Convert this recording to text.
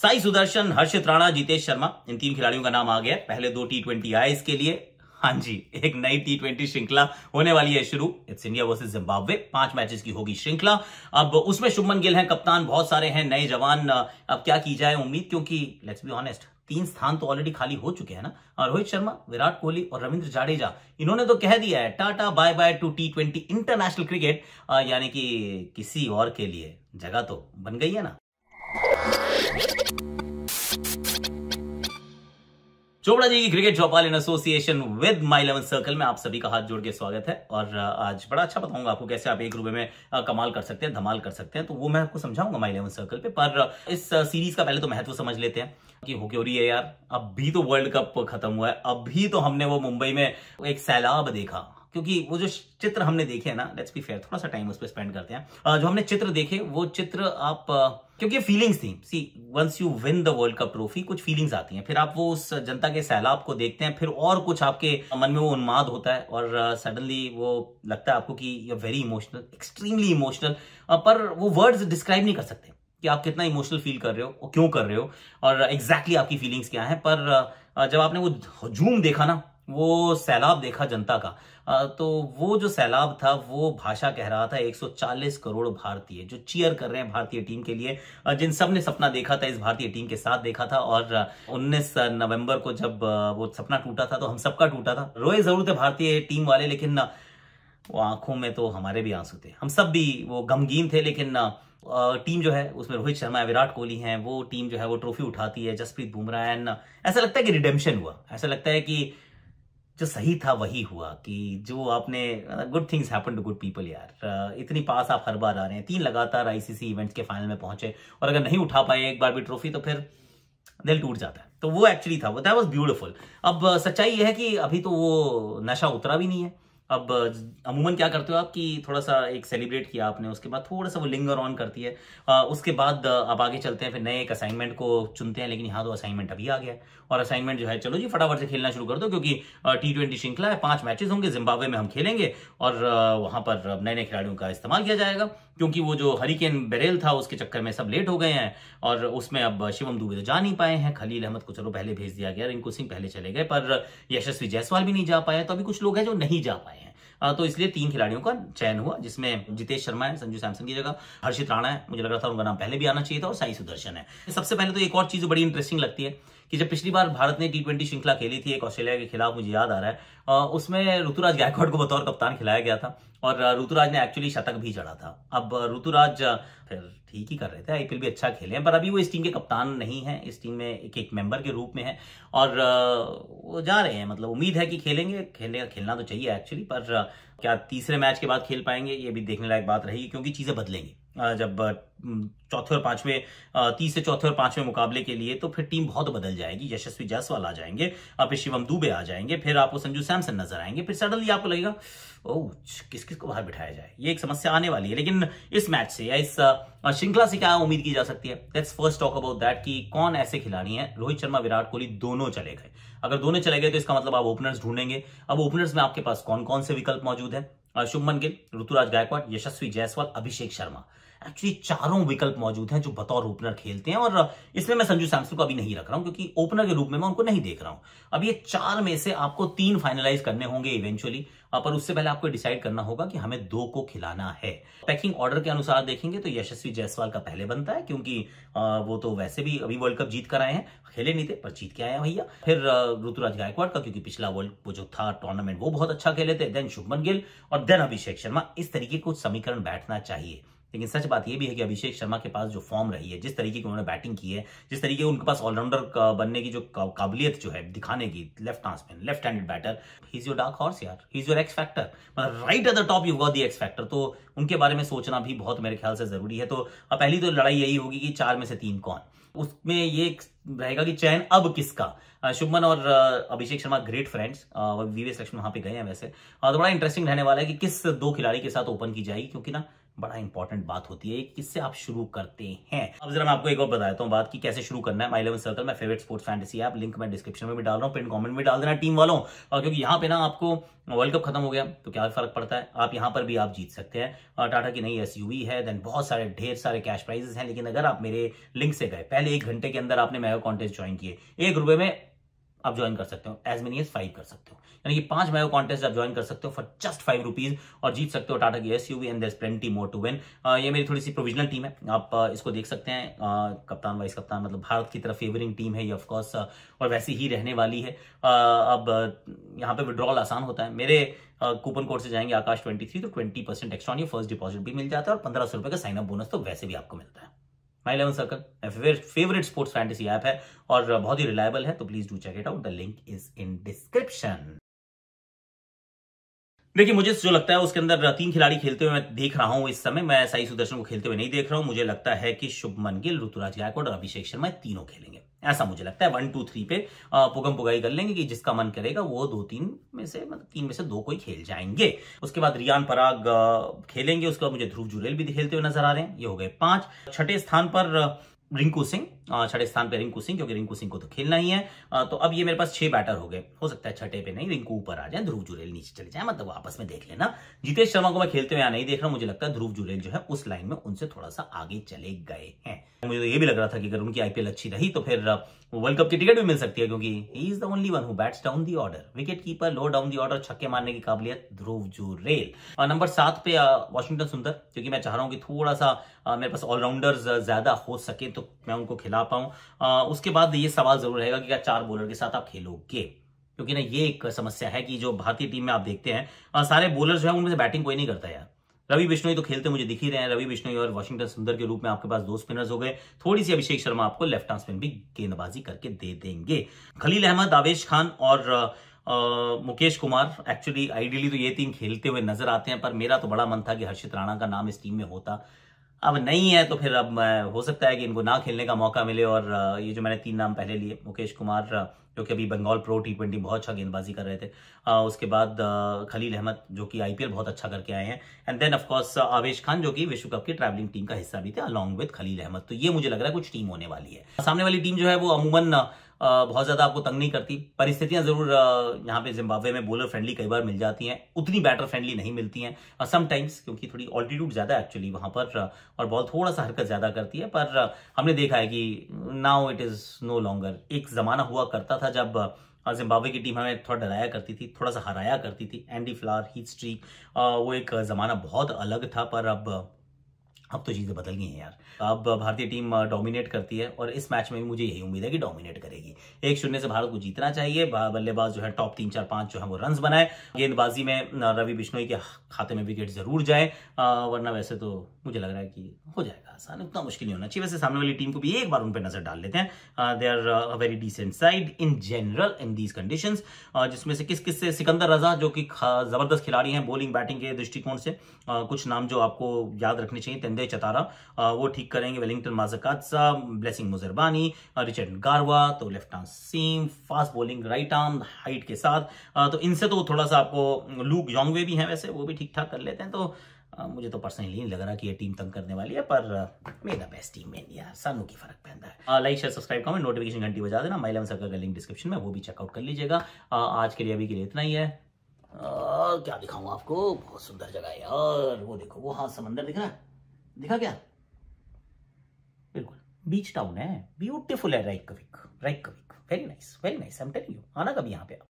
साई सुदर्शन हर्षित राणा जीतेश शर्मा इन तीन खिलाड़ियों का नाम आ गया पहले दो टी ट्वेंटी आए इसके लिए हाँ जी एक नई टी ट्वेंटी श्रृंखला होने वाली है शुरू इट्स इंडिया वर्सेस जिम्बाब्वे पांच मैचेस की होगी श्रृंखला अब उसमें शुभमन गिल हैं कप्तान बहुत सारे हैं नए जवान अब क्या की जाए उम्मीद क्योंकि लेट्स बी ऑनेस्ट तीन स्थान तो ऑलरेडी खाली हो चुके हैं ना और रोहित शर्मा विराट कोहली और रविंद्र जाडेजा इन्होंने तो कह दिया है ta ta bye bye to T twenty international cricket यानी कि किसी और के लिए जगह तो बन गई है ना चोपड़ा जी की क्रिकेट चौपाल in association with My Eleven Circle में आप सभी का हाथ जोड़ के स्वागत है और आज बड़ा अच्छा बताऊंगा आपको कैसे आप एक रुपए में कमाल कर सकते हैं धमाल कर सकते हैं तो वो मैं आपको समझाऊंगा माई इलेवन सर्कल पे पर इस सीरीज का पहले तो महत्व समझ लेते हैं कि हो क्यों रही है यार अब भी तो वर्ल्ड कप खत्म हुआ है अब भी तो हमने वो मुंबई में एक सैलाब देखा क्योंकि वो जो चित्र हमने देखे है ना लेट्स बी फेयर थोड़ा सा टाइम उस पर स्पेंड करते हैं जो हमने चित्र देखे वो चित्र आप क्योंकि फीलिंग्स थी see once you win the World Cup trophy कुछ फीलिंग्स आती हैं फिर आप वो उस जनता के सैलाब को देखते हैं फिर और कुछ आपके मन में वो उन्माद होता है और सडनली uh, वो लगता है आपको कि you very emotional extremely emotional पर वो वर्ड्स डिस्क्राइब नहीं कर सकते कि आप कितना इमोशनल फील कर रहे हो और क्यों कर रहे हो और एग्जैक्टली exactly आपकी फीलिंग्स क्या है पर uh, uh, जब आपने वो हजूम देखा ना वो सैलाब देखा जनता का तो वो जो सैलाब था वो भाषा कह रहा था 140 करोड़ भारतीय जो चीयर कर रहे हैं भारतीय टीम के लिए जिन सब ने सपना देखा था इस भारतीय टीम के साथ देखा था और 19 नवंबर को जब वो सपना टूटा था तो हम सबका टूटा था रोए जरूर थे भारतीय टीम वाले लेकिन वो आंखों में तो हमारे भी आंसू थे हम सब भी वो गमगीन थे लेकिन टीम जो है उसमें रोहित शर्मा है विराट कोहली हैं वो टीम जो है वो ट्रॉफी उठाती है जसप्रीत बुमराह एंड ऐसा लगता है कि रिडेम्शन हुआ ऐसा लगता है कि जो सही था वही हुआ कि जो आपने good things happen to good people यार uh, इतनी पास आप हर बार आ रहे हैं तीन लगातार आईसीसी इवेंट्स के फाइनल में पहुंचे और अगर नहीं उठा पाए एक बार भी ट्रॉफी तो फिर दिल टूट जाता है तो वो एक्चुअली था वो दैट वॉज ब्यूटिफुल अब uh, सच्चाई यह है कि अभी तो वो नशा उतरा भी नहीं है अब अमूमन क्या करते हो आप कि थोड़ा सा एक सेलिब्रेट किया आपने उसके बाद थोड़ा सा वो लिंगर ऑन करती है आ, उसके बाद अब आगे चलते हैं फिर नए एक असाइनमेंट को चुनते हैं लेकिन यहाँ तो असाइनमेंट अभी आ गया और असाइनमेंट जो है चलो जी फटाफट से खेलना शुरू कर दो क्योंकि टी ट्वेंटी श्रृंखला है पांच मैचेस होंगे जिम्बाब्वे में हम खेलेंगे और वहां पर नए नए खिलाड़ियों का इस्तेमाल किया जाएगा क्योंकि वो जो हरिकेन बेरेल था उसके चक्कर में सब लेट हो गए हैं और उसमें अब शिवम दुबे तो जा नहीं पाए हैं खलील अहमद को चलो पहले भेज दिया गया रिंकू सिंह पहले चले गए पर यशस्वी जायसवाल भी नहीं जा पाया तो अभी कुछ लोग हैं जो नहीं जा पाए तो इसलिए तीन खिलाड़ियों का चयन हुआ जिसमें जितेश शर्मा है संजू सैमसन की जगह हर्षित राणा है मुझे लग रहा था उनका नाम पहले भी आना चाहिए था और साई सुदर्शन है सबसे पहले तो एक और चीज बड़ी इंटरेस्टिंग लगती है कि जब पिछली बार भारत ने टी ट्वेंटी श्रृंखला खेली थी एक ऑस्ट्रेलिया के खिलाफ मुझे याद आ रहा है उसमें ऋतुराज गायकवाड़ को बतौर कप्तान खिलाया गया था और ऋतुराज ने एक्चुअली शतक भी चढ़ा था अब ऋतुराज फिर ठीक ही कर रहे थे आईपीएल भी अच्छा खेले हैं पर अभी वो इस टीम के कप्तान नहीं है इस टीम में एक एक मेंबर के रूप में है और वो जा रहे हैं मतलब उम्मीद है कि खेलेंगे खेलने खेलना तो चाहिए एक्चुअली पर क्या तीसरे मैच के बाद खेल पाएंगे ये भी देखने लायक बात रहेगी क्योंकि चीज़ें बदलेंगी जब चौथे और पांचवें तीसरे चौथे और पांचवें मुकाबले के लिए तो फिर टीम बहुत बदल जाएगी यशस्वी जायसवाल आ जाएंगे आप शिवम दुबे आ जाएंगे फिर आपको संजू सैमसन नजर आएंगे फिर सडनली आपको लगेगा ओ किस किस को बाहर बिठाया जाए ये एक समस्या आने वाली है लेकिन इस मैच से या इस श्रृंखला से क्या उम्मीद की जा सकती है let's first talk about that कि कौन ऐसे खिलाड़ी हैं रोहित शर्मा विराट कोहली दोनों चले गए अगर दोनों चले गए तो इसका मतलब आप ओपनर्स ढूंढेंगे अब ओपनर्स में आपके पास कौन कौन से विकल्प मौजूद है शुभमन गिल ऋतुराज गायकवाड़ यशस्वी जायसवाल अभिषेक शर्मा एक्चुअली चारों विकल्प मौजूद हैं जो बतौर ओपनर खेलते हैं और इसमें मैं संजू सैमसन को अभी नहीं रख रहा हूं क्योंकि ओपनर के रूप में मैं उनको नहीं देख रहा हूं अब ये चार में से आपको तीन फाइनलाइज करने होंगे इवेंचुअली पर उससे पहले आपको डिसाइड करना होगा कि हमें दो को खिलाना है पैकिंग ऑर्डर के अनुसार देखेंगे तो यशस्वी जायसवाल का पहले बनता है क्योंकि वो तो वैसे भी अभी वर्ल्ड कप जीत कर आए हैं खेले नहीं थे पर जीत के आए हैं भैया फिर ऋतुराज गायकवाड़ का क्योंकि पिछला वर्ल्ड वो जो था टूर्नामेंट वो बहुत अच्छा खेले थे देन शुभमन गिल और देन अभिषेक शर्मा इस तरीके को समीकरण बैठना चाहिए लेकिन सच बात यह भी है कि अभिषेक शर्मा के पास जो फॉर्म रही है जिस तरीके की उन्होंने बैटिंग की है जिस तरीके उनके पास ऑलराउंडर बनने की जो काबिलियत जो है दिखाने की left armsman left handed batter he is your dark horse यार he is your X factor मतलब right at the top you got the X factor तो उनके बारे में सोचना भी बहुत मेरे ख्याल से जरूरी है तो पहली तो लड़ाई यही होगी कि चार में से तीन कौन उसमें ये रहेगा कि चयन अब किसका शुभमन और Abhishek Sharma great friends VVS Laxman वहां पे गए हैं वैसे और तो बड़ा इंटरेस्टिंग रहने वाला है कि किस दो खिलाड़ी के साथ ओपन की जाएगी क्योंकि ना बड़ा इंपॉर्टेंट बात होती है किससे आप शुरू करते हैं अब जरा मैं आपको एक और बता देता हूँ बात की कैसे शुरू करना है माई इलेवन सर्कल में favourite sports fantasy app link मैं डिस्क्रिप्शन में भी डाल रहा हूँ पिन कमेंट में डाल देना टीम वालों और क्योंकि यहाँ पे ना आपको वर्ल्ड कप खत्म हो गया तो क्या फर्क पड़ता है आप यहाँ पर भी आप जीत सकते हैं टाटा की नई एस है देन बहुत सारे ढेर सारे कैश प्राइजेस हैं लेकिन अगर आप मेरे लिंक से गए पहले एक घंटे के अंदर आपने मेगा कॉन्टेस्ट ज्वाइन किए एक रुपए में आप ज्वाइन कर सकते हो एज मेनी एज फाइव कर सकते हो यानी कि पांच मैगो कॉन्टेस्ट आप ज्वाइन कर सकते हो फॉर जस्ट फाइव रुपीज और जीत सकते हो टाटा की S U and twenty more to win ये मेरी थोड़ी सी प्रोविजनल टीम है आप इसको देख सकते हैं कप्तान वाइस कप्तान मतलब भारत की तरफ फेवरिंग टीम है ये ऑफकोर्स और वैसी ही रहने वाली है अब यहाँ पे विड्रॉल आसान होता है मेरे कूपन कोड से जाएंगे आकाश ट्वेंटी थ्री तो twenty percent extra first deposit भी मिल जाता है और पंद्रह सौ रुपए का साइनअप बोनस तो वैसे भी आपको मिलता है My Eleven Circle favourite sports fantasy app है और बहुत ही रिलायबल है तो please do check it out the link is in description देखिए मुझे जो लगता है उसके अंदर तीन खिलाड़ी खेलते हुए मैं देख रहा हूं इस समय मैं साई सुदर्शन को खेलते हुए नहीं देख रहा हूं मुझे लगता है कि शुभमन गिल ऋतुराज गायकोड़ और अभिषेक शर्मा तीनों खेलेंगे ऐसा मुझे लगता है वन टू थ्री पे पुगम पुगाई कर लेंगे कि जिसका मन करेगा वो दो तीन में से मतलब तीन में से दो कोई खेल जाएंगे उसके बाद रियान पराग खेलेंगे उसके बाद मुझे ध्रुव जुरेल भी खेलते हुए नजर आ रहे हैं ये हो गए पांच छठे स्थान पर रिंकू सिंह छठे स्थान पे रिंकू सिंह क्योंकि रिंकू सिंह को तो खेलना ही है तो अब ये मेरे पास छह बैटर हो गए हो सकता है छठे पे नहीं रिंकू ऊपर आ जाए ध्रुव जुरेल नीचे चले जाए मतलब आपस में देख लेना जितेश शर्मा को मैं खेलते हुए नहीं देख रहा मुझे लगता है ध्रुव जुरेल जो है उस लाइन में उनसे थोड़ा सा आगे चले गए हैं मुझे तो ये भी लग रहा था कि अगर उनकी आईपीएल अच्छी रही तो फिर वर्ल्ड कप की टिकट भी मिल सकती है क्योंकि he is the only one who bats down the order wicket keeper low down the order छक्के मारने की काबिलियत ध्रुव जुरेल नंबर सात पे वॉशिंगटन सुंदर क्योंकि मैं चाह रहा हूँ कि थोड़ा सा मेरे पास ऑलराउंडर्स ज़्यादा हो सके तो मैं उनको खिला पाऊं उसके बाद ये सवाल ज़रूर रहेगा कि क्या चार बॉलर के साथ आप खेलोगे क्योंकि ना ये एक समस्या है कि जो भारतीय टीम में आप देखते हैं सारे बॉलर जो है उनमें से बैटिंग कोई नहीं करता यार रवि बिश्नोई तो खेलते मुझे दिख ही रहे हैं रवि बिश्नोई और वाशिंगटन सुंदर के रूप में आपके पास दो स्पिनर्स हो गए थोड़ी सी अभिषेक शर्मा आपको लेफ्ट आर्म स्पिन भी गेंदबाजी करके दे देंगे खलील अहमद आवेश खान और आ, मुकेश कुमार एक्चुअली आइडियली तो ये तीन खेलते हुए नजर आते हैं पर मेरा तो बड़ा मन था कि हर्षित राणा का नाम इस टीम में होता अब नहीं है तो फिर अब हो सकता है कि इनको ना खेलने का मौका मिले और ये जो मैंने तीन नाम पहले लिए मुकेश कुमार जो कि अभी बंगाल प्रो टी ट्वेंटी बहुत अच्छा गेंदबाजी कर रहे थे आ, उसके बाद खलील अहमद जो कि आईपीएल बहुत अच्छा करके आए हैं एंड देन ऑफकोर्स आवेश खान जो कि विश्व कप की ट्रैवलिंग टीम का हिस्सा भी थे अलॉन्ग विद खलील अहमद तो ये मुझे लग रहा है कुछ टीम होने वाली है सामने वाली टीम जो है वो अमूमन बहुत ज्यादा आपको तंग नहीं करती परिस्थितियां जरूर यहाँ पे जिम्बाब्वे में बॉलर फ्रेंडली कई बार मिल जाती हैं उतनी बैटर फ्रेंडली नहीं मिलती हैं समटाइम्स क्योंकि थोड़ी ऑल्टीट्यूड ज्यादा एक्चुअली वहां पर और बॉल थोड़ा सा हरकत ज्यादा करती है पर हमने देखा है कि now it is no longer एक जमाना हुआ करता था जब जिम्बाब्वे की टीम हमें थोड़ा डराया करती थी थोड़ा सा हराया करती थी एंडी फ्लार हीट स्ट्रीक वो एक ज़माना बहुत अलग था पर अब अब तो चीज़ें बदल गई हैं यार अब भारतीय टीम डोमिनेट करती है और इस मैच में भी मुझे यही उम्मीद है कि डोमिनेट करेगी एक शून्य से भारत को जीतना चाहिए बल्लेबाज जो है टॉप तीन चार पांच जो है वो रन बनाए गेंदबाजी में रवि बिश्नोई के खाते में विकेट जरूर जाए वरना वैसे तो मुझे लग रहा है कि हो जाएगा आसान उतना मुश्किल नहीं होना चाहिए वैसे सामने वाली टीम को भी एक बार उन पर नजर डाल लेते हैं they are a very decent side in general in these condition जिसमें से किस किस से सिकंदर रजा जो कि जबरदस्त खिलाड़ी हैं बॉलिंग बैटिंग के दृष्टिकोण से कुछ नाम जो आपको याद रखने चाहिए बंदे चतारा वो ठीक करेंगे Wellington Masakadza Blessing Muzarabani Richard Ngarava तो left arm seam fast bowling right arm height के साथ तो इनसे तो थोड़ा सा आपको लूक जोंगवे भी हैं वैसे वो भी ठीक ठाक कर लेते हैं तो मुझे तो पर्सनली नहीं लग रहा कि ये टीम तंग करने वाली है पर मेरा बेस्ट टीम में यार सानू की फर्क पड़ता है like share subscribe comment notification घंटी बजा देना माई सर का लिंक डिस्क्रिप्शन में वो भी चेकआउट कर लीजिएगा आज के लिए अभी के लिए इतना ही है आ, क्या दिखाऊं आपको बहुत सुंदर जगह है यार वो देखो वो हाँ समंदर दिख रहा है देखा क्या बिल्कुल बीच टाउन है ब्यूटीफुल है Reykjavik very nice very nice I am telling you आना कभी यहाँ पे आप